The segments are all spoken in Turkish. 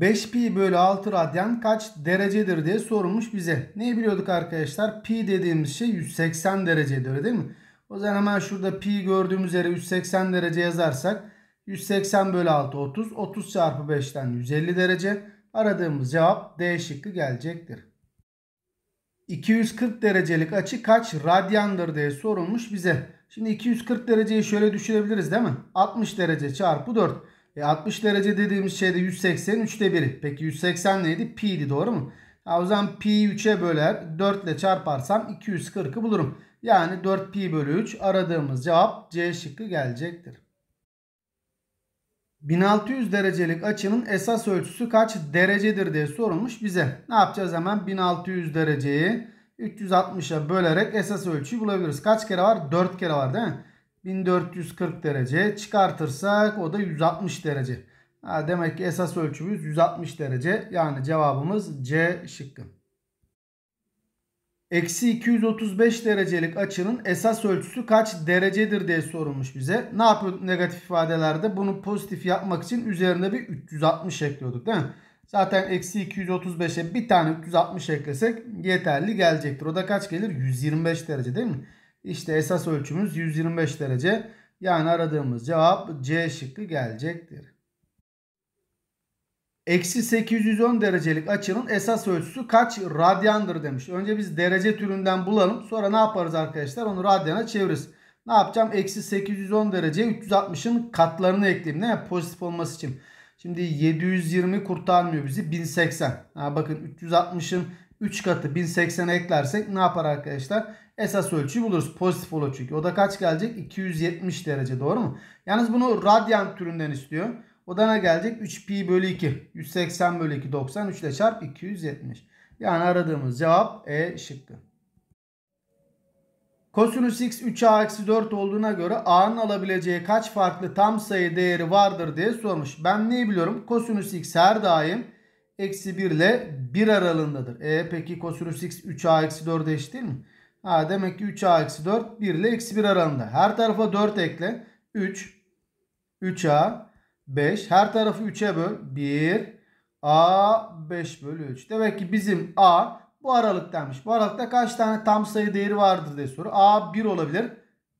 5 pi bölü 6 radyan kaç derecedir diye sorulmuş bize. Neyi biliyorduk arkadaşlar? Pi dediğimiz şey 180 derecedir öyle değil mi? O zaman hemen şurada pi gördüğümüz yere 180 derece yazarsak 180 bölü 6 30. 30 çarpı 5'ten 150 derece. Aradığımız cevap D şıkkı gelecektir. 240 derecelik açı kaç radyandır diye sorulmuş bize. Şimdi 240 dereceyi şöyle düşünebiliriz değil mi? 60 derece çarpı 4. E 60 derece dediğimiz şeyde 180 3'te 1'i. Peki 180 neydi? Pi'di doğru mu? Ha, o zaman pi 3'e böler 4 ile çarparsam 240'ı bulurum. Yani 4 pi bölü 3 aradığımız cevap C şıkkı gelecektir. 1600 derecelik açının esas ölçüsü kaç derecedir diye sorulmuş bize. Ne yapacağız hemen 1600 dereceyi 360'a bölerek esas ölçüyü bulabiliriz. Kaç kere var? 4 kere var değil mi? 1440 derece çıkartırsak o da 160 derece. Ha, demek ki esas ölçümüz 160 derece. Yani cevabımız C şıkkı. Eksi 235 derecelik açının esas ölçüsü kaç derecedir diye sorulmuş bize. Ne yapıyorduk negatif ifadelerde? Bunu pozitif yapmak için üzerine bir 360 ekliyorduk değil mi? Zaten eksi 235'e bir tane 360 eklesek yeterli gelecektir. O da kaç gelir? 125 derece değil mi? İşte esas ölçümüz 125 derece. Yani aradığımız cevap C şıkkı gelecektir. Eksi 810 derecelik açının esas ölçüsü kaç radyandır demiş. Önce biz derece türünden bulalım. Sonra ne yaparız arkadaşlar? Onu radyana çeviririz. Ne yapacağım? Eksi 810 derece 360'ın katlarını ekleyeyim. Ne? Pozitif olması için. Şimdi 720 kurtarmıyor bizi. 1080. Ha, bakın 360'ın 3 katı 1080'e eklersek ne yapar arkadaşlar? Esas ölçüyü buluruz. Pozitif olur çünkü. O da kaç gelecek? 270 derece doğru mu? Yalnız bunu radyan türünden istiyor. O da ne gelecek? 3 pi bölü 2. 180 bölü 2 90. ile çarp 270. Yani aradığımız cevap E şıkkı. Kosinüs x 3a-4 eksi olduğuna göre a'nın alabileceği kaç farklı tam sayı değeri vardır diye sormuş. Ben neyi biliyorum? Kosinüs x her daim eksi 1 ile 1 aralığındadır. E peki kosinüs x 3a eksi 4'e eşit değil mi? Ha, demek ki 3a eksi 4 1 ile eksi 1 aralığında. Her tarafa 4 ekle. 3 3a 5 her tarafı 3'e böl. 1 a 5 bölü 3. Demek ki bizim a bu aralıktaymış. Bu aralıkta kaç tane tam sayı değeri vardır diye soru. a 1 olabilir.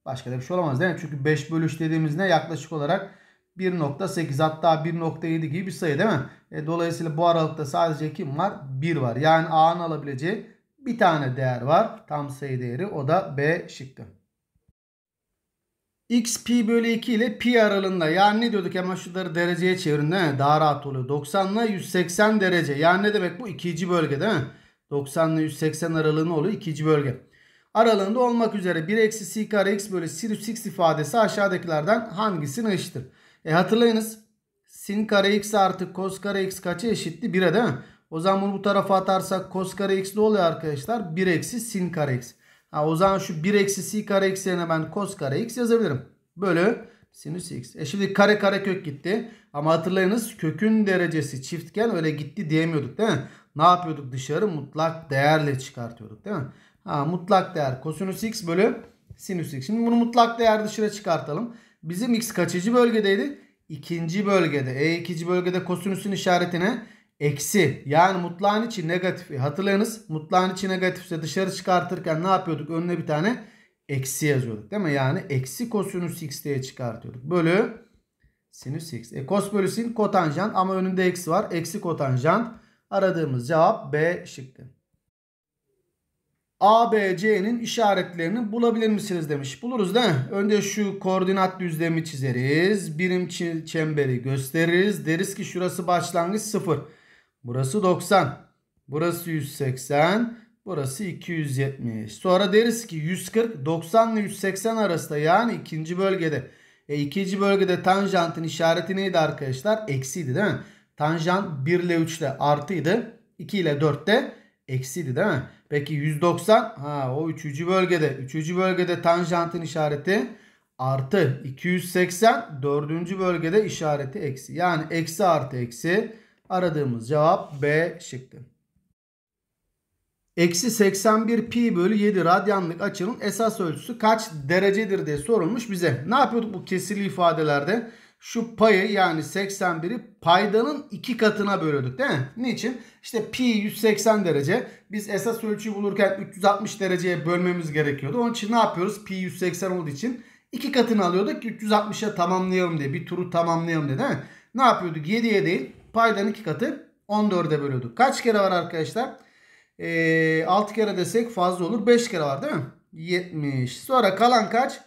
Başka da bir şey olamaz değil mi? Çünkü 5 bölü 3 dediğimiz ne? yaklaşık olarak 1.8 hatta 1.7 gibi bir sayı değil mi? E, dolayısıyla bu aralıkta sadece kim var? 1 var. Yani A'nın alabileceği bir tane değer var. Tam sayı değeri o da B şıkkı. X pi bölü 2 ile pi aralığında yani ne diyorduk hemen şunları dereceye çevirin değil mi? Daha rahat oluyor. 90 ile 180 derece. Yani ne demek bu? ikinci bölge değil mi? 90 ile 180 aralığını oluyor ikinci bölge. Aralığında olmak üzere 1 eksi c kare x bölü sinüs x ifadesi aşağıdakilerden hangisine eşittir? E hatırlayınız sin kare x artı kos kare x kaça eşitti? 1'e değil mi? O zaman bunu bu tarafa atarsak kos kare x ne oluyor arkadaşlar? 1 eksi sin kare x. Ha, o zaman şu 1 eksi sin kare x yerine ben kos kare x yazabilirim. Bölü sinüs x. E şimdi kare kare kök gitti. Ama hatırlayınız kökün derecesi çiftken öyle gitti diyemiyorduk değil mi? Ne yapıyorduk dışarı? Mutlak değerle çıkartıyorduk değil mi? Ha, mutlak değer kosinüs x bölü sinüs x. Şimdi bunu mutlak değer dışarı çıkartalım. Bizim x kaçıcı bölgedeydi? İkinci bölgede. E ikinci bölgede kosinüsün işaretine eksi yani mutlağın içi negatif. E, hatırlayınız mutlağın içi negatifse dışarı çıkartırken ne yapıyorduk? Önüne bir tane eksi yazıyorduk değil mi? Yani eksi kosinüs x diye çıkartıyorduk. Bölü sinüs x. E, kos bölü sin kotanjant ama önünde eksi var. Eksi kotanjant. Aradığımız cevap B şıkkı. ABC'nin işaretlerini bulabilir misiniz demiş. Buluruz değil mi? Önce şu koordinat düzlemi çizeriz. Birim çemberi gösteririz. Deriz ki şurası başlangıç 0. Burası 90. Burası 180. Burası 270. Sonra deriz ki 140 90 ile 180 arasında yani ikinci bölgede. E ikinci bölgede tanjantın işareti neydi arkadaşlar? Eksiydi değil mi? Tanjant 1 ile 3'te artıydı. 2 ile 4'te eksiydi değil mi? Peki 190 ha o üçüncü bölgede. Üçüncü bölgede tanjantın işareti artı 280 dördüncü bölgede işareti eksi. Yani eksi artı eksi aradığımız cevap B şıktı. Eksi 81 pi bölü 7 radyanlık açının esas ölçüsü kaç derecedir diye sorulmuş bize. Ne yapıyorduk bu kesirli ifadelerde? şu payı yani 81'i paydanın iki katına bölüyorduk değil mi? Niçin? İşte pi 180 derece. Biz esas ölçüyü bulurken 360 dereceye bölmemiz gerekiyordu. Onun için ne yapıyoruz? Pi 180 olduğu için iki katını alıyorduk ki 360'a tamamlayalım diye. Bir turu tamamlayalım diye değil mi? Ne yapıyorduk? 7'ye değil Paydanın iki katı 14'e bölüyorduk. Kaç kere var arkadaşlar? Ee, 6 kere desek fazla olur. 5 kere var değil mi? 70. Sonra kalan kaç?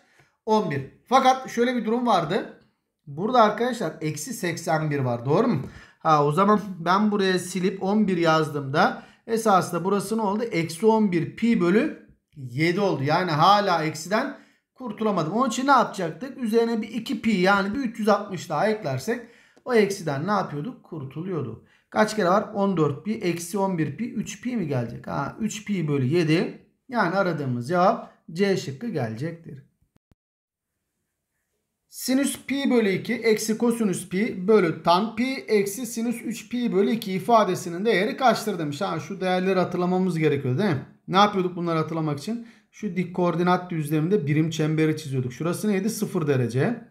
11. Fakat şöyle bir durum vardı. Burada arkadaşlar eksi 81 var doğru mu? Ha o zaman ben buraya silip 11 yazdığımda esasında burası ne oldu? Eksi 11 pi bölü 7 oldu. Yani hala eksiden kurtulamadım. Onun için ne yapacaktık? Üzerine bir 2 pi yani bir 360 daha eklersek o eksiden ne yapıyorduk? Kurtuluyordu. Kaç kere var? 14 pi eksi 11 pi 3 pi mi gelecek? Ha 3 pi bölü 7 yani aradığımız cevap C şıkkı gelecektir. Sinüs pi bölü 2 eksi kosinüs pi bölü tan pi eksi sinüs 3 pi bölü 2 ifadesinin değeri kaçtır demiş. Ha, şu değerleri hatırlamamız gerekiyor değil mi? Ne yapıyorduk bunları hatırlamak için? Şu dik koordinat düzleminde birim çemberi çiziyorduk. Şurası neydi? 0 derece.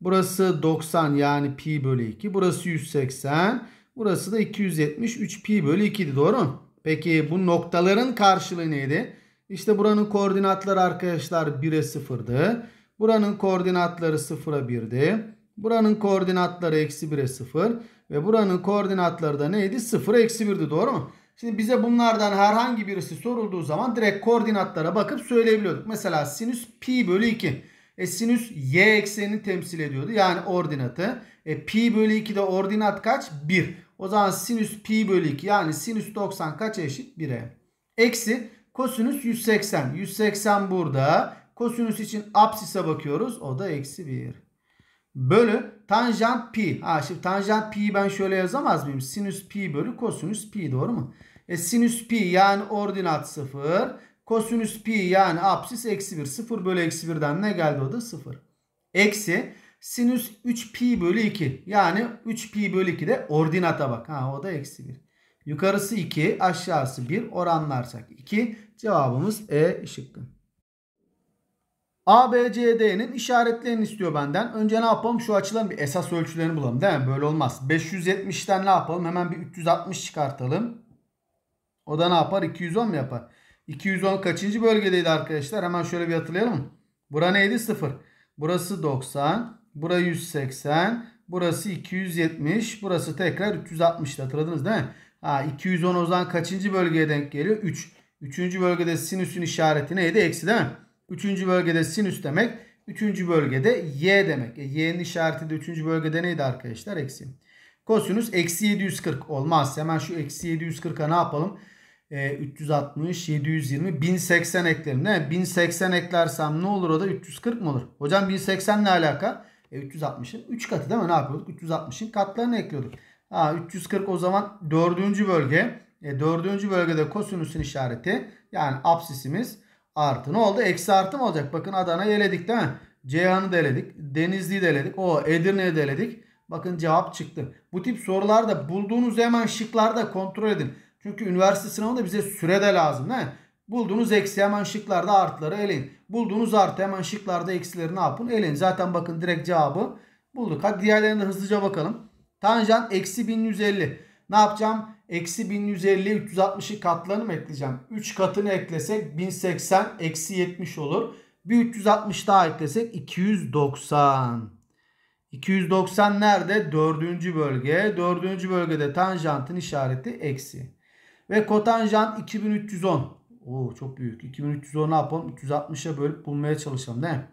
Burası 90 yani pi bölü 2. Burası 180. Burası da 273 pi bölü 2 idi doğru mu? Peki bu noktaların karşılığı neydi? İşte buranın koordinatları arkadaşlar 1'e 0'dı. Buranın koordinatları 0'a 1'di. Buranın koordinatları eksi 1'e 0. Ve buranın koordinatları da neydi? 0'a eksi 1'di doğru mu? Şimdi bize bunlardan herhangi birisi sorulduğu zaman direkt koordinatlara bakıp söyleyebiliyorduk. Mesela sinüs pi bölü 2. E sinüs y eksenini temsil ediyordu. Yani ordinatı. E pi bölü 2 de ordinat kaç? 1. O zaman sinüs pi bölü 2 yani sinüs 90 kaç eşit? 1'e. Eksi kosinüs 180. 180 burada. Kosinüs için apsise bakıyoruz. O da eksi 1. Bölü tanjant pi. Ha şimdi tanjant pi'yi ben şöyle yazamaz mıyım? Sinüs pi bölü kosinüs pi doğru mu? E sinüs pi yani ordinat 0. Kosinüs pi yani apsis eksi 1. 0 bölü eksi 1'den ne geldi o da 0. Eksi sinüs 3 pi bölü 2. Yani 3 pi bölü 2 de ordinata bak. Ha o da eksi 1. Yukarısı 2 aşağısı 1 oranlarsak 2 cevabımız E şıkkı. A B C D'nin işaretlerini istiyor benden. Önce ne yapalım? Şu açıların bir esas ölçülerini bulalım değil mi? Böyle olmaz. 570'ten ne yapalım? Hemen bir 360 çıkartalım. O da ne yapar? 210 mu yapar? 210 kaçıncı bölgedeydi arkadaşlar? Hemen şöyle bir hatırlayalım. Bura neydi? 0. Burası 90. burası 180. Burası 270. Burası tekrar 360. Hatırladınız değil mi? Ha, 210 o zaman kaçıncı bölgeye denk geliyor? 3. Üç. Üçüncü bölgede sinüsün işareti neydi? Eksi değil mi? Üçüncü bölgede sinüs demek. Üçüncü bölgede y demek. E, y'nin işareti de üçüncü bölgede neydi arkadaşlar? Eksi. Kosinüs eksi 740 olmaz. Hemen şu eksi 740'a ne yapalım? E, 360, 720, 1080 eklerim değil mi? 1080 eklersem ne olur o da 340 mı olur? Hocam 1080 ne alaka? E, 360'ın 3 katı değil mi? Ne yapıyorduk? 360'ın katlarını ekliyorduk. Ha, 340 o zaman dördüncü bölge. E, dördüncü bölgede kosinüsün işareti yani absisimiz artı. Ne oldu? Eksi artı mı olacak? Bakın Adana eledik değil mi? Ceyhan'ı deledik, Denizli'yi deledik, O Edirne'yi deledik. Bakın cevap çıktı. Bu tip sorularda bulduğunuz hemen şıklarda kontrol edin. Çünkü üniversite sınavında bize süre de lazım değil mi? Bulduğunuz eksi hemen şıklarda artıları eleyin. Bulduğunuz artı hemen şıklarda eksileri ne yapın? Eleyin. Zaten bakın direkt cevabı bulduk. Hadi diğerlerine de hızlıca bakalım. Tanjant eksi 1150. Ne yapacağım? Eksi 1150, 360'ı katlarını mı ekleyeceğim? 3 katını eklesek 1080 eksi 70 olur. Bir 360 daha eklesek 290. 290 nerede? Dördüncü bölge. Dördüncü bölgede tanjantın işareti eksi. Ve kotanjant 2310. Oo çok büyük. 2310 ne yapalım? 360'a bölüp bulmaya çalışalım değil mi?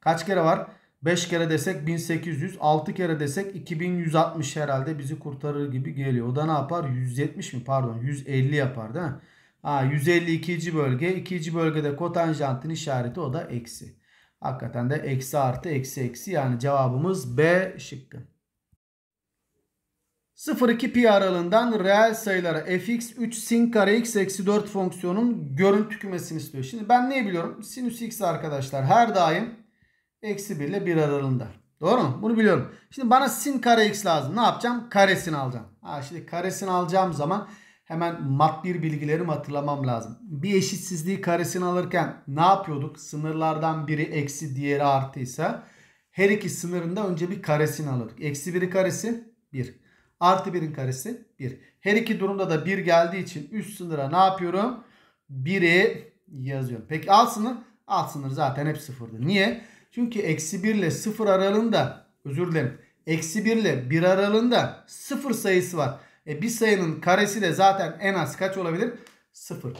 Kaç kere var? 5 kere desek 1800. 6 kere desek 2160 herhalde bizi kurtarır gibi geliyor. O da ne yapar? 170 mi? Pardon 150 yapar değil mi? Ha, ikinci bölge. ikinci bölgede kotanjantin işareti o da eksi. Hakikaten de eksi artı eksi eksi yani cevabımız B şıkkı. 0-2 pi aralığından reel sayılara fx 3 sin kare x eksi 4 fonksiyonun görüntü kümesini istiyor. Şimdi ben ne biliyorum? Sinüs x arkadaşlar her daim Eksi 1 ile 1 aralığında. Doğru mu? Bunu biliyorum. Şimdi bana sin kare x lazım. Ne yapacağım? Karesini alacağım. Ha, şimdi karesini alacağım zaman hemen mat bir bilgilerimi hatırlamam lazım. Bir eşitsizliği karesini alırken ne yapıyorduk? Sınırlardan biri eksi diğeri artıysa her iki sınırında önce bir karesini alırdık. Eksi biri karesi 1. Artı birin karesi 1. Her iki durumda da 1 geldiği için üst sınıra ne yapıyorum? 1'i yazıyorum. Peki alt sınır? Alt sınır zaten hep sıfırdı. Niye? Çünkü eksi 1 ile 0 aralığında özür dilerim. Eksi 1 ile 1 aralığında 0 sayısı var. E bir sayının karesi de zaten en az kaç olabilir? 0.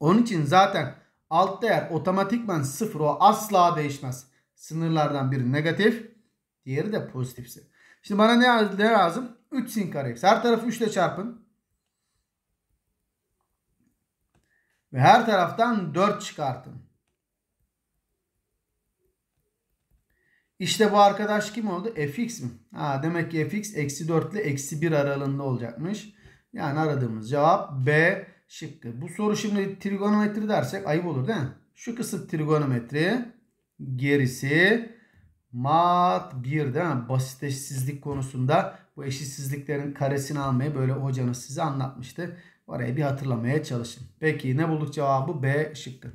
Onun için zaten alt değer otomatikman 0 o asla değişmez. Sınırlardan biri negatif diğeri de pozitifse. Şimdi bana ne, lazım? 3 sin kare Her tarafı 3 ile çarpın. Ve her taraftan 4 çıkartın. İşte bu arkadaş kim oldu? fx mi? Ha, demek ki fx eksi 4 ile eksi 1 aralığında olacakmış. Yani aradığımız cevap B şıkkı. Bu soru şimdi trigonometri dersek ayıp olur değil mi? Şu kısım trigonometri. Gerisi mat 1 değil mi? Basit eşitsizlik konusunda bu eşitsizliklerin karesini almayı böyle hocanız size anlatmıştı. Orayı bir hatırlamaya çalışın. Peki ne bulduk cevabı? B şıkkı.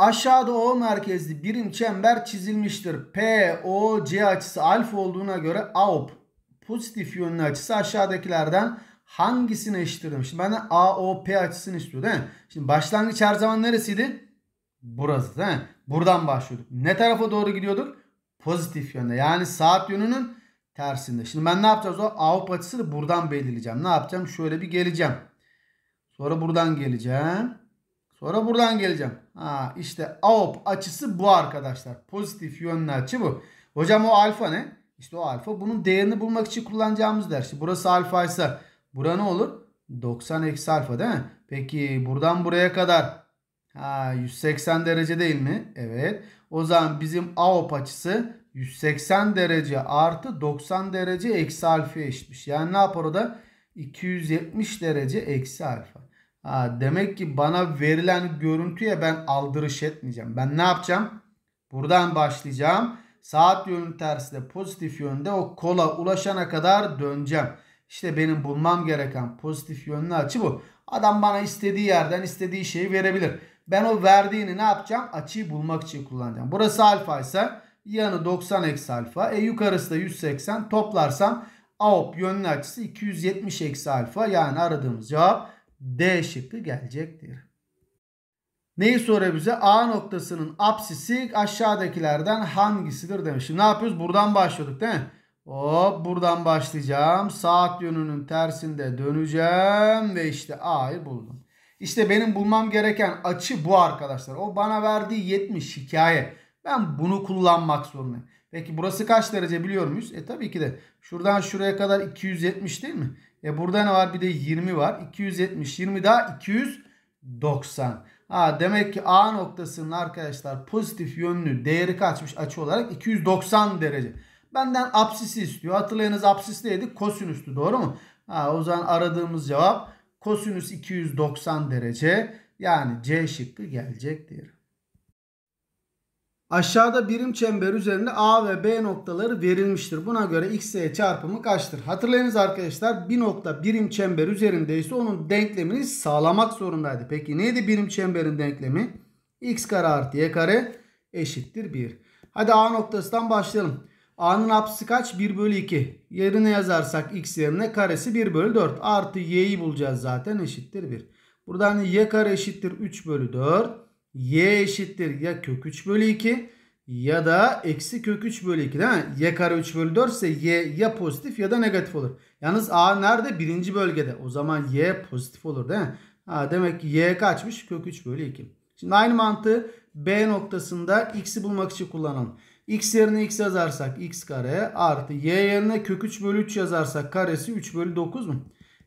Aşağıda O merkezli birim çember çizilmiştir. P O C açısı alfa olduğuna göre AOP pozitif yönlü açısı aşağıdakilerden hangisine eşittir demiş. Benden AOP açısını istiyor değil mi? Şimdi başlangıç her zaman neresiydi? Burası değil mi? Buradan başlıyorduk. Ne tarafa doğru gidiyorduk? Pozitif yönde. Yani saat yönünün tersinde. Şimdi ben ne yapacağız? O AOP açısını buradan belirleyeceğim. Ne yapacağım? Şöyle bir geleceğim. Sonra buradan geleceğim. Sonra buradan geleceğim. Ha, işte AOP açısı bu arkadaşlar. Pozitif yönlü açı bu. Hocam o alfa ne? İşte o alfa. Bunun değerini bulmak için kullanacağımız der. Şimdi burası alfa ise bura ne olur? 90 eksi alfa değil mi? Peki buradan buraya kadar ha, 180 derece değil mi? Evet. O zaman bizim AOP açısı 180 derece artı 90 derece eksi alfa eşitmiş. Yani ne yapar o da? 270 derece eksi alfa. Ha, demek ki bana verilen görüntüye ben aldırış etmeyeceğim. Ben ne yapacağım? Buradan başlayacağım. Saat yönü tersine pozitif yönde o kola ulaşana kadar döneceğim. İşte benim bulmam gereken pozitif yönlü açı bu. Adam bana istediği yerden istediği şeyi verebilir. Ben o verdiğini ne yapacağım? Açıyı bulmak için kullanacağım. Burası alfa ise yanı 90 eksi alfa. E yukarısı da 180. Toplarsam AOP yönlü açısı 270 eksi alfa. Yani aradığımız cevap D şıkkı gelecektir. Neyi soruyor bize? A noktasının apsisi aşağıdakilerden hangisidir demiş. Şimdi ne yapıyoruz? Buradan başlıyorduk değil mi? Hop buradan başlayacağım. Saat yönünün tersinde döneceğim ve işte A'yı buldum. İşte benim bulmam gereken açı bu arkadaşlar. O bana verdiği 70 hikaye. Ben bunu kullanmak zorundayım. Peki burası kaç derece biliyor muyuz? E tabii ki de şuradan şuraya kadar 270 değil mi? E burada ne var? Bir de 20 var. 270. 20 daha 290. Ha, demek ki A noktasının arkadaşlar pozitif yönlü değeri kaçmış açı olarak 290 derece. Benden apsisi istiyor. Hatırlayınız apsis neydi? Kosinüstü doğru mu? Ha, o zaman aradığımız cevap kosinüs 290 derece. Yani C şıkkı gelecektir. Aşağıda birim çember üzerinde A ve B noktaları verilmiştir. Buna göre x'e çarpımı kaçtır? Hatırlayınız arkadaşlar bir nokta birim çember üzerindeyse onun denklemini sağlamak zorundaydı. Peki neydi birim çemberin denklemi? x kare artı y kare eşittir 1. Hadi A noktasından başlayalım. A'nın apsisi kaç? 1 bölü 2. Yerine yazarsak x yerine karesi 1 bölü 4. Artı y'yi bulacağız zaten eşittir 1. Buradan y kare eşittir 3 bölü 4 y eşittir ya kök 3 bölü 2 ya da eksi kök 3 bölü 2 değil mi? Y kare 3 bölü 4 ise y ya pozitif ya da negatif olur. Yalnız a nerede? Birinci bölgede. O zaman y pozitif olur değil mi? Ha, demek ki y kaçmış? Kök 3 bölü 2. Şimdi aynı mantığı b noktasında x'i bulmak için kullanalım. x yerine x yazarsak x kare artı y yerine kök 3 bölü 3 yazarsak karesi 3 bölü 9 mu?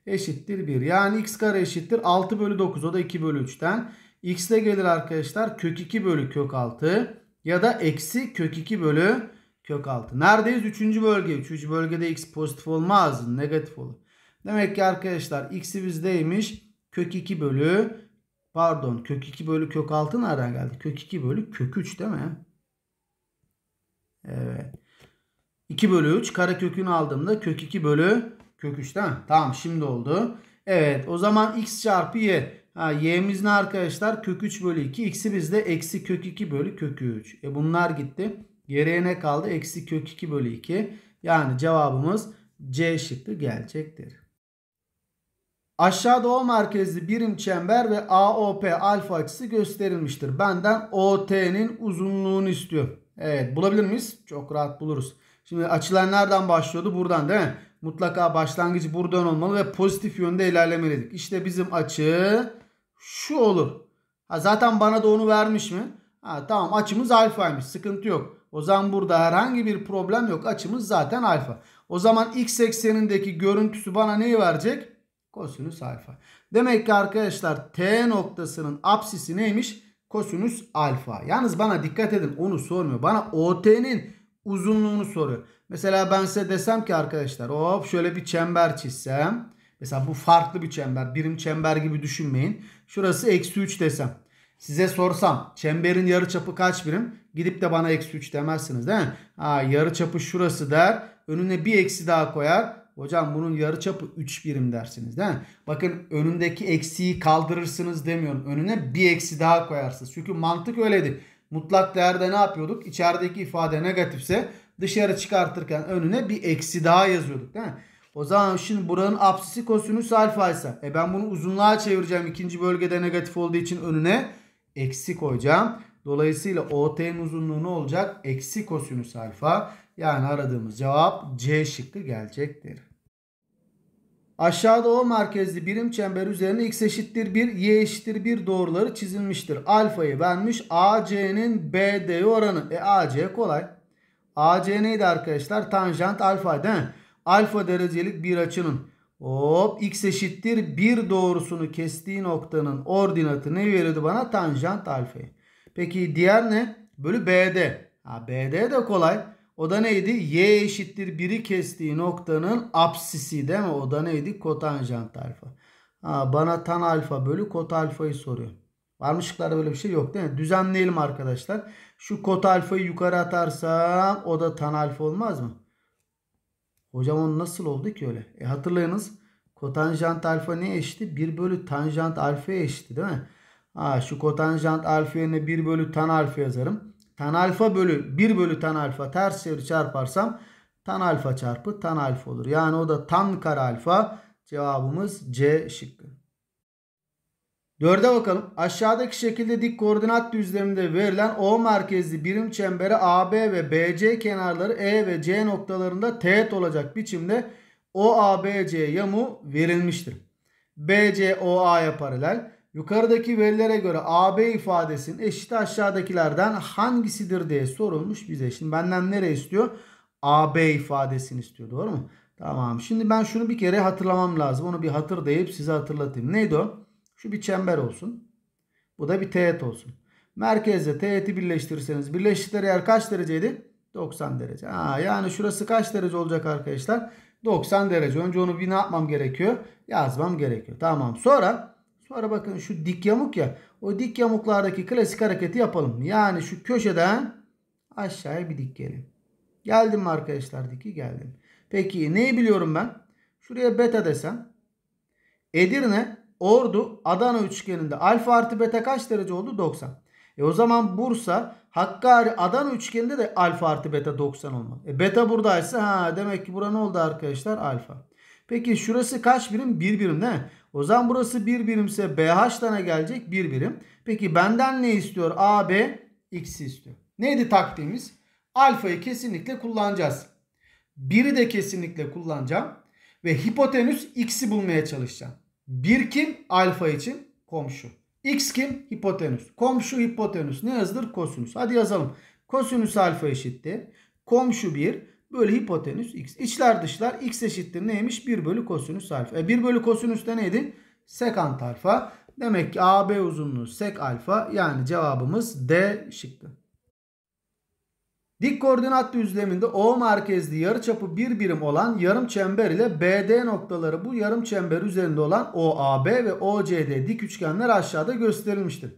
Eşittir 1. Yani x kare eşittir 6 bölü 9 o da 2 bölü 3'ten. X de gelir arkadaşlar kök 2 bölü kök 6 ya da eksi kök 2 bölü kök 6. Neredeyiz? üçüncü bölge. üçüncü bölgede x pozitif olmaz. Negatif olur. Demek ki arkadaşlar x'i bizdeymiş. Kök 2 bölü pardon kök 2 bölü kök 6 nereden geldi? Kök 2 bölü kök 3 değil mi? Evet. 2 bölü 3 kare kökünü aldığımda kök 2 bölü kök 3 değil mi? Tamam şimdi oldu. Evet o zaman x çarpı y. Ha, y'miz ne arkadaşlar? Kök 3 bölü 2. X'i bizde eksi kök 2 bölü kök 3. E bunlar gitti. Geriye ne kaldı? Eksi kök 2 bölü 2. Yani cevabımız C şıkkı gelecektir. Aşağıda O merkezli birim çember ve AOP alfa açısı gösterilmiştir. Benden OT'nin uzunluğunu istiyor. Evet bulabilir miyiz? Çok rahat buluruz. Şimdi açılar nereden başlıyordu? Buradan değil mi? Mutlaka başlangıcı buradan olmalı ve pozitif yönde ilerlemeliydik. İşte bizim açı şu olur. Ha, zaten bana da onu vermiş mi? Ha, tamam açımız alfaymış sıkıntı yok. O zaman burada herhangi bir problem yok. Açımız zaten alfa. O zaman x eksenindeki görüntüsü bana neyi verecek? Kosinüs alfa. Demek ki arkadaşlar T noktasının apsisi neymiş? Kosinüs alfa. Yalnız bana dikkat edin onu sormuyor. Bana OT'nin uzunluğunu soruyor. Mesela ben size desem ki arkadaşlar hop şöyle bir çember çizsem. Mesela bu farklı bir çember. Birim çember gibi düşünmeyin. Şurası eksi 3 desem. Size sorsam çemberin yarı çapı kaç birim? Gidip de bana eksi 3 demezsiniz değil mi? Ha, yarı çapı şurası der. Önüne bir eksi daha koyar. Hocam bunun yarı çapı 3 birim dersiniz değil mi? Bakın önündeki eksiyi kaldırırsınız demiyorum. Önüne bir eksi daha koyarsınız. Çünkü mantık öyledir. Mutlak değerde ne yapıyorduk? İçerideki ifade negatifse dışarı çıkartırken önüne bir eksi daha yazıyorduk değil mi? O zaman şimdi buranın apsisi kosinüs alfa ise. E ben bunu uzunluğa çevireceğim. ikinci bölgede negatif olduğu için önüne eksi koyacağım. Dolayısıyla OT'nin uzunluğu ne olacak? Eksi kosinüs alfa. Yani aradığımız cevap C şıkkı gelecektir. Aşağıda O merkezli birim çember üzerine x eşittir 1, y eşittir 1 doğruları çizilmiştir. Alfayı vermiş. AC'nin BD oranı. E AC kolay. AC neydi arkadaşlar? Tanjant alfa değil mi? alfa derecelik bir açının hop x eşittir 1 doğrusunu kestiği noktanın ordinatı ne verirdi bana? Tanjant alfayı. Peki diğer ne? Bölü BD. Ha, BD de kolay. O da neydi? Y eşittir 1'i kestiği noktanın apsisi değil mi? O da neydi? Kotanjant alfa. Ha, bana tan alfa bölü kot alfayı soruyor. Var mı şıklarda böyle bir şey yok değil mi? Düzenleyelim arkadaşlar. Şu kot alfayı yukarı atarsam o da tan alfa olmaz mı? Hocam o nasıl oldu ki öyle? E hatırlayınız kotanjant alfa ne eşitti? 1 bölü tanjant alfa eşitti değil mi? Ha, şu kotanjant alfa yerine 1 bölü tan alfa yazarım. Tan alfa bölü 1 bölü tan alfa ters çevir çarparsam tan alfa çarpı tan alfa olur. Yani o da tan kare alfa cevabımız C şıkkı. 4'e bakalım. Aşağıdaki şekilde dik koordinat düzleminde verilen O merkezli birim çemberi AB ve BC kenarları E ve C noktalarında teğet olacak biçimde OABC yamu verilmiştir. BC OA'ya paralel. Yukarıdaki verilere göre AB ifadesinin eşit aşağıdakilerden hangisidir diye sorulmuş bize. Şimdi benden nereye istiyor? AB ifadesini istiyor doğru mu? Tamam. Şimdi ben şunu bir kere hatırlamam lazım. Onu bir hatırlayıp size hatırlatayım. Neydi o? Şu bir çember olsun. Bu da bir teğet olsun. Merkezle teğeti birleştirirseniz birleştikleri yer kaç dereceydi? 90 derece. Ha, yani şurası kaç derece olacak arkadaşlar? 90 derece. Önce onu bir ne yapmam gerekiyor? Yazmam gerekiyor. Tamam. Sonra sonra bakın şu dik yamuk ya. O dik yamuklardaki klasik hareketi yapalım. Yani şu köşeden aşağıya bir dik gelin. Geldim mi arkadaşlar diki? Geldim. Peki neyi biliyorum ben? Şuraya beta desem. Edirne Ordu Adana üçgeninde alfa artı beta kaç derece oldu? 90. E o zaman Bursa Hakkari Adana üçgeninde de alfa artı beta 90 olmalı. E beta buradaysa ha demek ki bura ne oldu arkadaşlar? Alfa. Peki şurası kaç birim? bir birim değil mi? O zaman burası bir birimse BH tane gelecek bir birim. Peki benden ne istiyor? AB x istiyor. Neydi taktiğimiz? Alfayı kesinlikle kullanacağız. Biri de kesinlikle kullanacağım. Ve hipotenüs X'i bulmaya çalışacağım. Bir kim? Alfa için komşu. X kim? Hipotenüs. Komşu hipotenüs. Ne yazılır? Kosinüs. Hadi yazalım. Kosinüs alfa eşittir. Komşu 1 bölü hipotenüs x. İçler dışlar x eşittir neymiş? 1 bölü kosinüs alfa. E 1 bölü kosinüs de neydi? Sekant alfa. Demek ki AB uzunluğu sek alfa. Yani cevabımız D şıkkı. Dik koordinat düzleminde O merkezli yarıçapı bir birim olan yarım çember ile BD noktaları bu yarım çember üzerinde olan OAB ve OCD dik üçgenler aşağıda gösterilmiştir.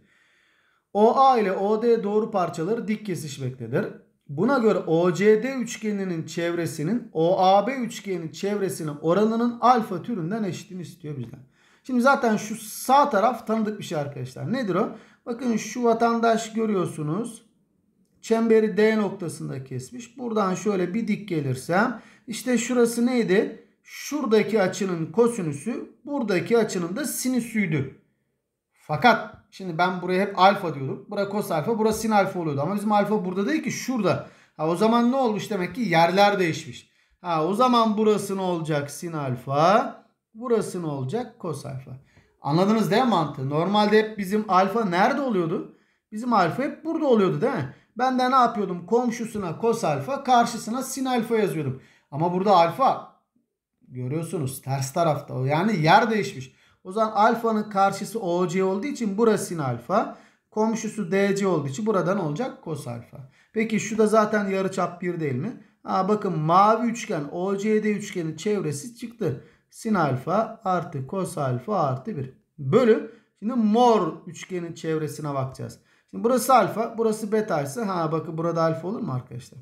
OA ile OD doğru parçaları dik kesişmektedir. Buna göre OCD üçgeninin çevresinin OAB üçgeninin çevresinin oranının alfa türünden eşitini istiyor bizden. Şimdi zaten şu sağ taraf tanıdık bir şey arkadaşlar. Nedir o? Bakın şu vatandaş görüyorsunuz. Çemberi D noktasında kesmiş. Buradan şöyle bir dik gelirsem işte şurası neydi? Şuradaki açının kosinüsü buradaki açının da sinüsüydü. Fakat şimdi ben buraya hep alfa diyordum. Burası kos alfa burası sin alfa oluyordu. Ama bizim alfa burada değil ki şurada. Ha, o zaman ne olmuş demek ki yerler değişmiş. Ha, o zaman burası ne olacak sin alfa. Burası ne olacak kos alfa. Anladınız değil mi mantığı? Normalde hep bizim alfa nerede oluyordu? Bizim alfa hep burada oluyordu değil mi? Ben de ne yapıyordum? Komşusuna kos alfa, karşısına sin alfa yazıyordum. Ama burada alfa görüyorsunuz ters tarafta. Yani yer değişmiş. O zaman alfanın karşısı OC olduğu için burası sin alfa. Komşusu DC olduğu için buradan olacak kos alfa. Peki şu da zaten yarıçap 1 değil mi? Ha bakın mavi üçgen OCD üçgenin çevresi çıktı. Sin alfa artı kos alfa artı 1 bölü. Şimdi mor üçgenin çevresine bakacağız. Şimdi burası alfa, burası beta ise ha bakın burada alfa olur mu arkadaşlar?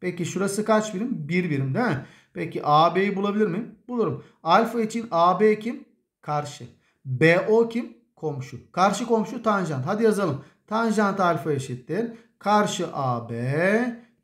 Peki şurası kaç birim? 1 bir birim değil mi? Peki AB'yi bulabilir miyim? Bulurum. Alfa için AB kim? Karşı. BO kim? Komşu. Karşı komşu tanjant. Hadi yazalım. Tanjant alfa eşittir. Karşı AB,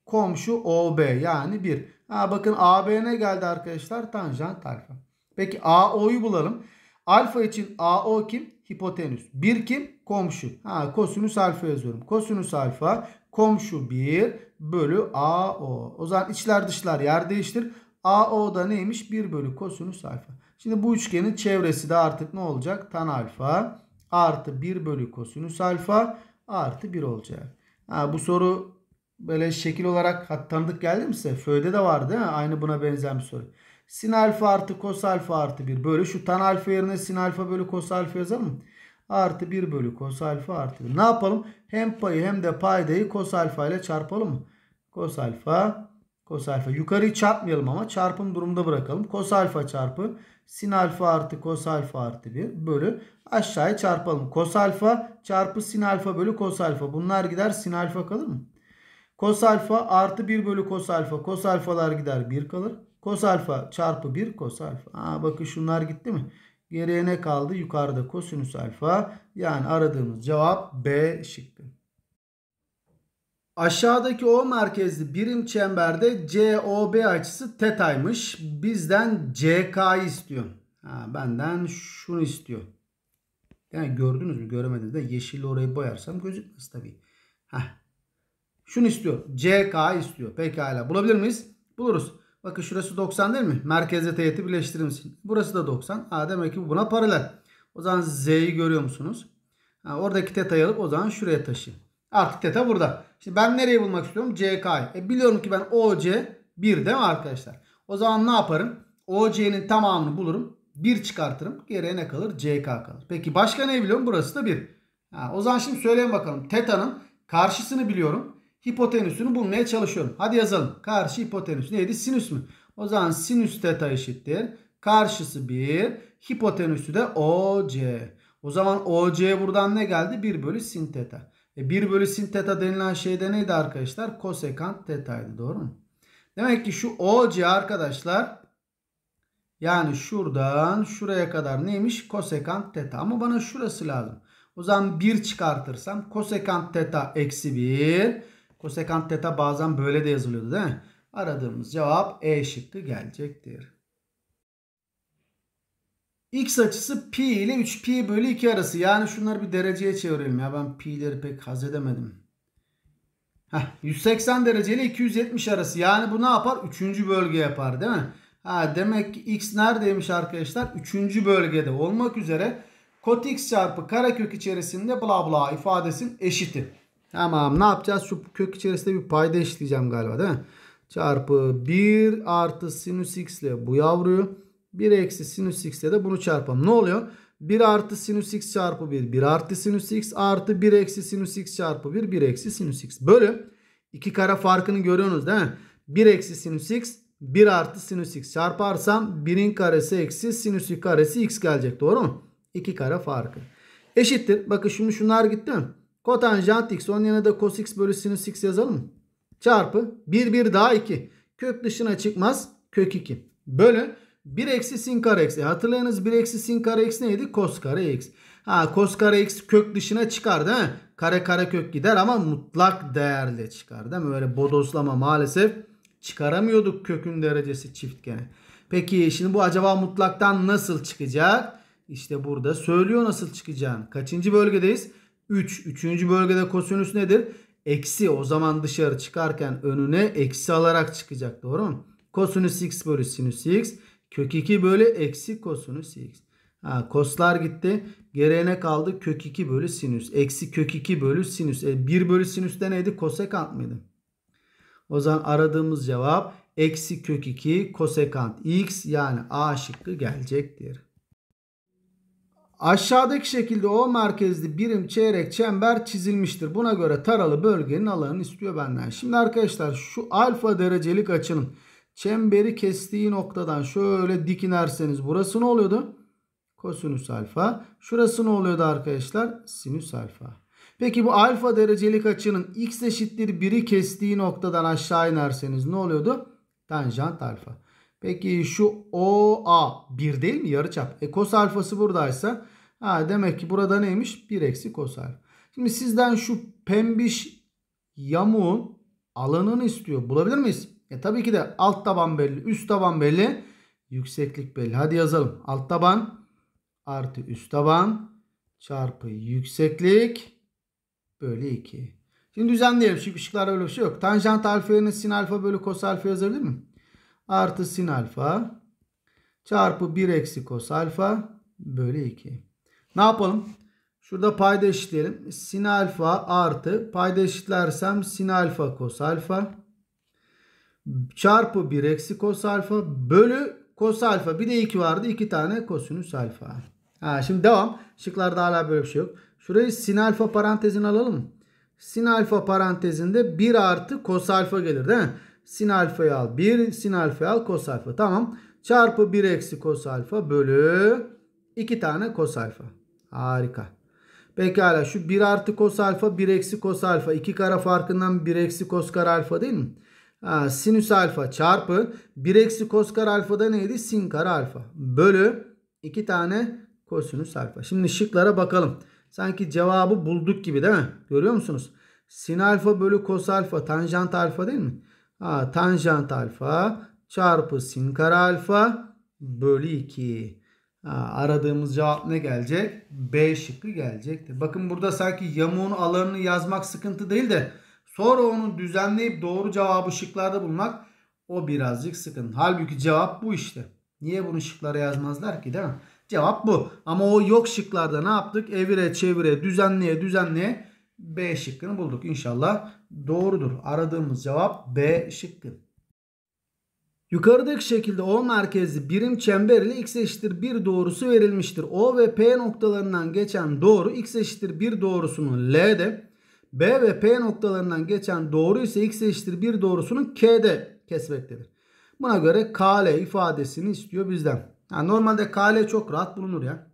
komşu OB yani 1. Ha bakın AB ne geldi arkadaşlar? Tanjant alfa. Peki AO'yu bulalım. Alfa için AO kim? Hipotenüs. 1 kim? Komşu. Ha kosinüs alfa yazıyorum. Kosinüs alfa komşu 1 bölü AO. O zaman içler dışlar yer değiştir. AO da neymiş? 1 bölü kosinüs alfa. Şimdi bu üçgenin çevresi de artık ne olacak? Tan alfa artı 1 bölü kosinüs alfa artı 1 olacak. Ha, bu soru böyle şekil olarak tanıdık geldi mi size? Föyde de vardı. Aynı buna benzer bir soru. Sin alfa artı kos alfa artı 1 bölü. Şu tan alfa yerine sin alfa bölü kos alfa yazalım. Artı 1 bölü kos alfa artı 1. Ne yapalım? Hem payı hem de paydayı kos alfa ile çarpalım mı? Kos alfa kos alfa. Yukarıyı çarpmayalım ama çarpım durumda bırakalım. Kos alfa çarpı sin alfa artı kos alfa artı 1 bölü aşağıya çarpalım. Kos alfa çarpı sin alfa bölü kos alfa. Bunlar gider sin alfa kalır mı? Kos alfa artı 1 bölü kos alfa. Kos alfalar gider 1 kalır. Kos alfa çarpı 1 kos alfa. Aa, bakın şunlar gitti mi? Geriye ne kaldı? Yukarıda kosinüs alfa. Yani aradığımız cevap B şıkkı. Aşağıdaki O merkezli birim çemberde COB açısı tetaymış. Bizden CK'yı istiyor. Ha, benden şunu istiyor. Yani gördünüz mü göremediniz de yeşil orayı boyarsam gözükmez tabii. Heh. Şunu istiyor. CK istiyor. Pekala bulabilir miyiz? Buluruz. Bakın şurası 90 değil mi? Merkezle teğeti birleştirmiş. Burası da 90. A demek ki buna paralel. O zaman Z'yi görüyor musunuz? Ha, oradaki teta'yı alıp o zaman şuraya taşıyın. Artık teta burada. Şimdi ben nereye bulmak istiyorum? CK'yı. E biliyorum ki ben OC 1 değil mi arkadaşlar? O zaman ne yaparım? OC'nin tamamını bulurum. 1 çıkartırım. Geriye ne kalır? CK kalır. Peki başka ne biliyorum? Burası da 1. Ha, o zaman şimdi söyleyin bakalım. Teta'nın karşısını biliyorum hipotenüsünü bulmaya çalışıyorum. Hadi yazalım. Karşı hipotenüs neydi? Sinüs mü? O zaman sinüs teta eşittir. Karşısı 1. Hipotenüsü de OC. O zaman OC buradan ne geldi? 1 bölü sin teta. E 1 bölü sin teta denilen şey de neydi arkadaşlar? Kosekant tetaydı. Doğru mu? Demek ki şu OC arkadaşlar yani şuradan şuraya kadar neymiş? Kosekant teta. Ama bana şurası lazım. O zaman 1 çıkartırsam kosekant teta eksi 1 Kosekant teta bazen böyle de yazılıyordu değil mi? Aradığımız cevap E şıkkı gelecektir. X açısı pi ile 3pi bölü 2 arası. Yani şunları bir dereceye çevirelim ya. Ben pi'leri pek haz edemedim. Heh, 180 derece ile 270 arası. Yani bu ne yapar? Üçüncü bölge yapar değil mi? Ha, demek ki x neredeymiş arkadaşlar? Üçüncü bölgede olmak üzere kot x çarpı karekök içerisinde bla bla ifadesinin eşiti. Tamam ne yapacağız? Şu kök içerisinde bir payda işleyeceğim galiba değil mi? Çarpı 1 artı sinüs x ile bu yavruyu 1 eksi sinüs x ile de bunu çarpalım. Ne oluyor? 1 artı sinüs x çarpı 1 1 artı sinüs x artı 1 eksi sinüs x çarpı 1 1 eksi sinüs x Böyle iki kara farkını görüyorsunuz değil mi? 1 eksi sinüs x 1 artı sinüs x çarparsam 1'in karesi eksi sinüs karesi x gelecek doğru mu? 2 kare farkı. Eşittir. Bakın şimdi şunlar gitti mi? Kotanjant x onun yanına da cos x bölü sinüs x yazalım. Çarpı 1 1 daha 2. Kök dışına çıkmaz. Kök 2. Bölü 1 eksi sin kare x. E hatırlayınız 1 eksi sin kare x neydi? Kos kare x. Ha kos kare x kök dışına çıkar değil mi? Kare kare kök gider ama mutlak değerle çıkar değil mi? Öyle bodoslama maalesef çıkaramıyorduk kökün derecesi çiftgene. Peki şimdi bu acaba mutlaktan nasıl çıkacak? İşte burada söylüyor nasıl çıkacağını. Kaçıncı bölgedeyiz? 3. Üçüncü bölgede kosinüs nedir? Eksi. O zaman dışarı çıkarken önüne eksi alarak çıkacak. Doğru mu? Kosinüs x bölü sinüs x. Kök 2 bölü eksi kosinüs x. Ha, koslar gitti. geriye ne kaldı kök 2 bölü sinüs. Eksi kök 2 bölü sinüs. E, 1 bölü sinüs de neydi? Kosekant mıydı? O zaman aradığımız cevap eksi kök 2 kosekant x yani a şıkkı gelecektir. Aşağıdaki şekilde o merkezli birim çeyrek çember çizilmiştir. Buna göre taralı bölgenin alanını istiyor benden. Şimdi arkadaşlar şu alfa derecelik açının Çemberi kestiği noktadan şöyle dik inerseniz burası ne oluyordu? Kosinüs alfa. Şurası ne oluyordu arkadaşlar? Sinüs alfa. Peki bu alfa derecelik açının x eşittir 1'i kestiği noktadan aşağı inerseniz ne oluyordu? Tanjant alfa. Peki şu OA 1 değil mi? Yarıçap. E kos alfası buradaysa ha demek ki burada neymiş? 1 eksi kos alfa. Şimdi sizden şu pembiş yamuğun alanını istiyor. Bulabilir miyiz? E tabii ki de alt taban belli, üst taban belli, yükseklik belli. Hadi yazalım. Alt taban artı üst taban çarpı yükseklik bölü 2. Şimdi düzenleyelim. Şu ışıklar öyle bir şey yok. Tanjant alfa yerine sin alfa bölü kos alfa yazabilir miyim? artı sin alfa çarpı 1 eksi kos alfa bölü 2. Ne yapalım? Şurada payda eşitleyelim. Sin alfa artı payda eşitlersem sin alfa kos alfa çarpı 1 eksi kos alfa bölü kos alfa. Bir de 2 vardı. 2 tane kosinüs alfa. Ha, şimdi devam. Şıklarda hala böyle bir şey yok. Şurayı sin alfa parantezin alalım. Sin alfa parantezinde 1 artı kos alfa gelir değil mi? Sin alfayı al 1. Sin alfayı al kos alfa. Tamam. Çarpı 1 eksi kos alfa bölü 2 tane kos alfa. Harika. Pekala şu 1 artı kos alfa 1 eksi kos alfa. 2 kara farkından 1 eksi kos kara alfa değil mi? Ha, sinüs alfa çarpı 1 eksi kos kara alfa da neydi? Sin kara alfa bölü 2 tane kosinüs alfa. Şimdi şıklara bakalım. Sanki cevabı bulduk gibi değil mi? Görüyor musunuz? Sin alfa bölü kos alfa tanjant alfa değil mi? A tanjant alfa çarpı sin kare alfa bölü 2. Ha, aradığımız cevap ne gelecek? B şıkkı gelecekti. Bakın burada sanki yamuğun alanını yazmak sıkıntı değil de sonra onu düzenleyip doğru cevabı şıklarda bulmak o birazcık sıkıntı. Halbuki cevap bu işte. Niye bunu şıklara yazmazlar ki değil mi? Cevap bu. Ama o yok şıklarda ne yaptık? Evire çevire düzenleye düzenleye B şıkkını bulduk. İnşallah doğrudur. Aradığımız cevap B şıkkı. Yukarıdaki şekilde O merkezli birim çember ile x eşittir 1 doğrusu verilmiştir. O ve P noktalarından geçen doğru x eşittir 1 doğrusunun L'de, B ve P noktalarından geçen doğru ise x eşittir 1 doğrusunun K'de kesmektedir. Buna göre KL ifadesini istiyor bizden. Yani normalde KL çok rahat bulunur ya.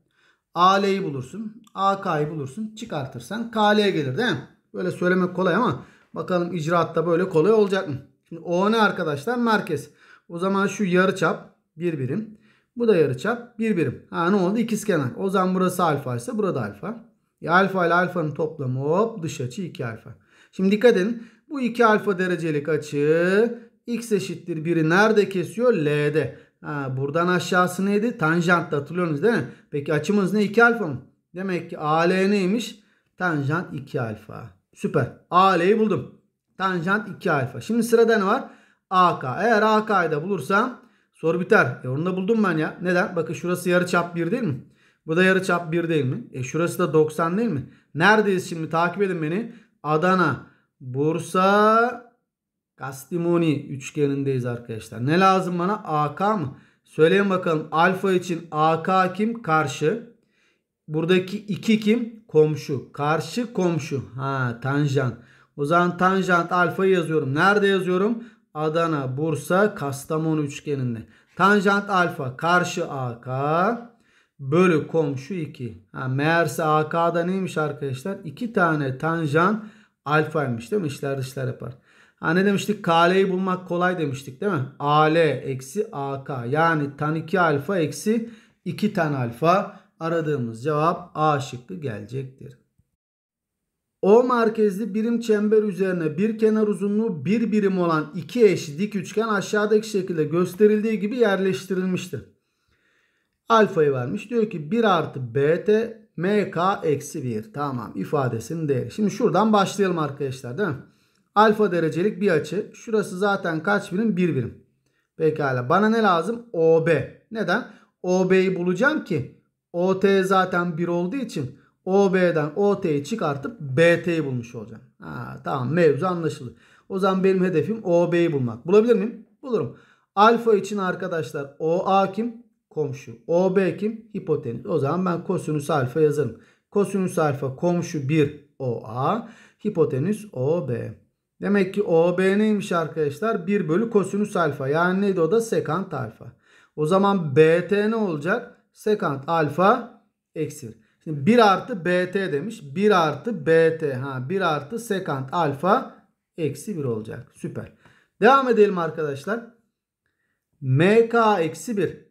AL'yi bulursun. AK'yı bulursun. Çıkartırsan KL'ye gelir değil mi? Böyle söylemek kolay ama bakalım icraatta böyle kolay olacak mı? Şimdi O ne arkadaşlar? Merkez. O zaman şu yarıçap bir birim. Bu da yarıçap bir birim. Ha ne oldu? İkizkenar. O zaman burası alfa ise burada alfa. E alfa ile alfanın toplamı hop dış açı 2 alfa. Şimdi dikkat edin. Bu 2 alfa derecelik açı x eşittir 1'i nerede kesiyor? L'de. Ha, buradan aşağısı neydi? Tanjant hatırlıyorsunuz değil mi? Peki açımız ne? 2 alfa mı? Demek ki AL neymiş? Tanjant 2 alfa. Süper. AL'yi buldum. Tanjant 2 alfa. Şimdi sırada ne var? AK. Eğer AK'yı da bulursam soru biter. E onu da buldum ben ya. Neden? Bakın şurası yarı çap 1 değil mi? Bu da yarı çap 1 değil mi? E şurası da 90 değil mi? Neredeyiz şimdi? Takip edin beni. Adana, Bursa, Gastimoni üçgenindeyiz arkadaşlar. Ne lazım bana? AK mı? Söyleyin bakalım. Alfa için AK kim? Karşı. Buradaki 2 kim? Komşu. Karşı komşu. Ha tanjant. O zaman tanjant alfa yazıyorum. Nerede yazıyorum? Adana, Bursa, Kastamonu üçgeninde. Tanjant alfa karşı AK bölü komşu 2. Ha, meğerse AK'da neymiş arkadaşlar? 2 tane tanjant alfaymış değil mi? İşler dışlar yapar. Ha ne demiştik? KL'yi bulmak kolay demiştik değil mi? AL eksi AK. Yani tan 2 alfa eksi 2 tan alfa. Aradığımız cevap A şıkkı gelecektir. O merkezli birim çember üzerine bir kenar uzunluğu bir birim olan iki eş dik üçgen aşağıdaki şekilde gösterildiği gibi yerleştirilmiştir. Alfayı vermiş. Diyor ki 1 artı BT MK eksi 1. Tamam ifadesinin değeri. Şimdi şuradan başlayalım arkadaşlar değil mi? Alfa derecelik bir açı. Şurası zaten kaç birim? bir birim. Pekala. Bana ne lazım? OB. Neden? OB'yi bulacağım ki OT zaten 1 olduğu için OB'den OT'yi çıkartıp BT'yi bulmuş olacağım. Ha, tamam mevzu anlaşıldı. O zaman benim hedefim OB'yi bulmak. Bulabilir miyim? Bulurum. Alfa için arkadaşlar OA kim? Komşu. OB kim? Hipotenüs. O zaman ben kosinüs alfa yazarım. Kosinüs alfa komşu 1 OA. Hipotenüs OB. Demek ki OB neymiş arkadaşlar? 1 bölü kosinüs alfa. Yani neydi o da? Sekant alfa. O zaman BT ne olacak? Sekant alfa eksi 1. Şimdi 1 artı BT demiş. 1 artı BT. Ha, 1 artı sekant alfa eksi 1 olacak. Süper. Devam edelim arkadaşlar. MK eksi 1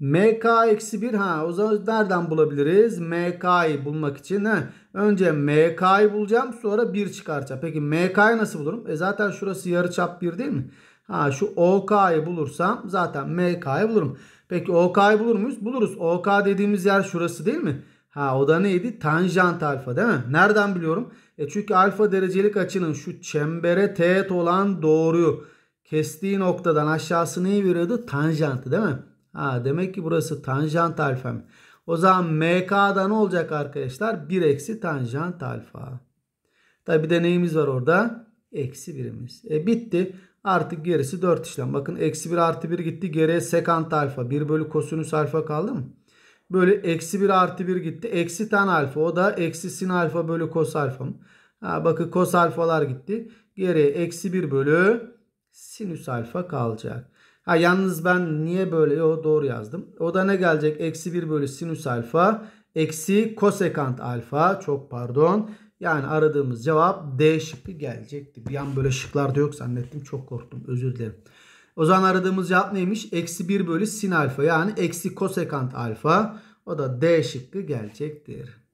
MK-1 ha o zaman nereden bulabiliriz? MK'yı bulmak için he. önce MK'yı bulacağım sonra 1 çıkartacağım. Peki MK'yı nasıl bulurum? E zaten şurası yarıçap 1 değil mi? Ha şu OK'yı bulursam zaten MK'yı bulurum. Peki OK'yı bulur muyuz? Buluruz. OK dediğimiz yer şurası değil mi? Ha o da neydi? Tanjant alfa değil mi? Nereden biliyorum? E çünkü alfa derecelik açının şu çembere teğet olan doğruyu kestiği noktadan aşağısı neyi veriyordu? Tanjantı değil mi? Ha, demek ki burası tanjant alfam. O zaman MK'da ne olacak arkadaşlar? 1 eksi tanjant alfa. Tabi bir de neyimiz var orada? Eksi birimiz. E bitti. Artık gerisi 4 işlem. Bakın eksi 1 artı 1 gitti. Geriye sekant alfa. 1 bölü kosinüs alfa kaldı mı? Böyle eksi 1 artı 1 gitti. Eksi tan alfa. O da eksi sin alfa bölü kos alfa mı? Ha, bakın kos alfalar gitti. Geriye eksi 1 bölü sinüs alfa kalacak. Ha yalnız ben niye böyle? Yo doğru yazdım. O da ne gelecek? Eksi 1 bölü sinüs alfa. Eksi kosekant alfa. Çok pardon. Yani aradığımız cevap D şıkkı gelecekti. Bir an böyle şıklar da yok zannettim. Çok korktum. Özür dilerim. O zaman aradığımız cevap neymiş? Eksi 1 bölü sin alfa. Yani eksi kosekant alfa. O da D şıkkı gelecektir.